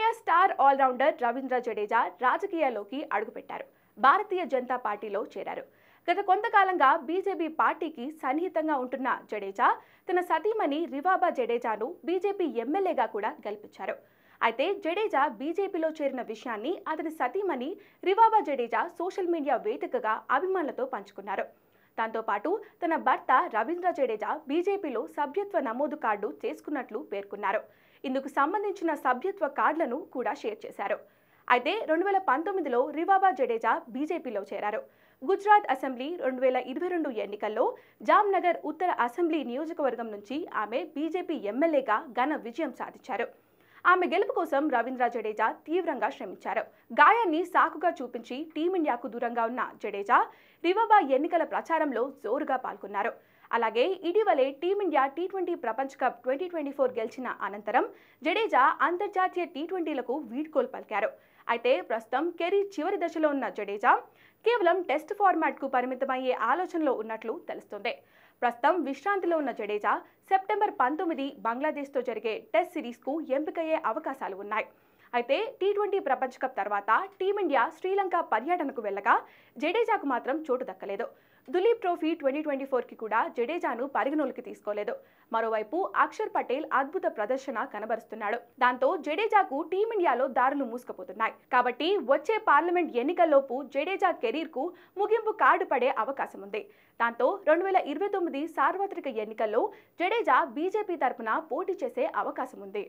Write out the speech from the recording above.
team India star allrounder Ravindra Jadeja రాజకీయాల్లోకి అడుగుపెట్టారు భారతీయ జనతా పార్టీలో చేరారు గత కొంతకాలంగా బీజేపీ పార్టీకి సన్నిహితంగా ఉంటున్న జడేజా తన సతీమణి రివాబా జడేజాను బీజేపీ ఎమ్మెల్యేగా కూడా గెలిపించారు అయితే జడేజా బీజేపీలో చేరిన విషయాన్ని అతని సతీమణి రివాబా జడేజా సోషల్ మీడియా వేదికగా అభిమానులతో పంచుకున్నారు దాంతోపాటు తన భర్త రవీంద్ర జడేజా బీజేపీలో సభ్యత్వ నమోదు కార్డు చేసుకున్నట్లు పేర్కొన్నారు ఇందుకు సంబంధించిన సభ్యత్వ కార్డులను కూడా షేర్ చేశారు అయితే రెండు వేల పంతొమ్మిదిలో రివాబా జడేజా బీజేపీలో చేరారు గుజరాత్ అసెంబ్లీ రెండు వేల ఇరవై రెండు ఎన్నికల్లో జామ్నగర్ ఉత్తర అసెంబ్లీ నియోజకవర్గం నుంచి ఆమె బీజేపీ ఎమ్మెల్యేగా ఘన విజయం సాధించారు ఆమె గెలుపు కోసం రవీంద్ర జడేజా తీవ్రంగా శ్రమించారు గాయాన్ని సాకుగా చూపించి టీమిండియాకు దూరంగా ఉన్న జడేజా రివబా ఎన్నికల ప్రచారంలో జోరుగా పాల్గొన్నారు అలాగే ఇటీవలే టీమిండియా టీ ట్వంటీ ప్రపంచ కప్ ట్వంటీ ట్వంటీ ఫోర్ గెలిచిన అనంతరం జడేజా అంతర్జాతీయ టీ ట్వంటీలకు వీడ్కోలు పలికారు అయితే ప్రస్తుతం కెరీర్ చివరి దశలో ఉన్న జడేజా కేవలం టెస్ట్ ఫార్మాట్కు పరిమితమయ్యే ఆలోచనలో ఉన్నట్లు తెలుస్తుంది ప్రస్తుతం విశ్రాంతిలో ఉన్న జడేజా సెప్టెంబర్ పంతొమ్మిది బంగ్లాదేశ్తో జరిగే టెస్ట్ సిరీస్కు ఎంపికయ్యే అవకాశాలు ఉన్నాయి అయితే టీ ట్వంటీ ప్రపంచ కప్ తర్వాత టీమిండియా శ్రీలంక పర్యటనకు వెళ్ళగా జడేజాకు మాత్రం చోటు దక్కలేదు దులీప్ ట్రోఫీ ట్వంటీ ట్వంటీ ఫోర్కి కూడా జడేజాను పరిగణలోకి తీసుకోలేదు మరోవైపు అక్షర్ పటేల్ అద్భుత ప్రదర్శన కనబరుస్తున్నాడు దాంతో జడేజాకు టీమిండియాలో దారులు మూసుకుపోతున్నాయి కాబట్టి వచ్చే పార్లమెంట్ ఎన్నికల్లోపు జడేజా కెరీర్కు ముగింపు కార్డు పడే అవకాశం ఉంది దాంతో రెండు వేల ఇరవై తొమ్మిది సార్వత్రిక ఎన్నికల్లో జడేజా బీజేపీ తరఫున పోటీ చేసే అవకాశం ఉంది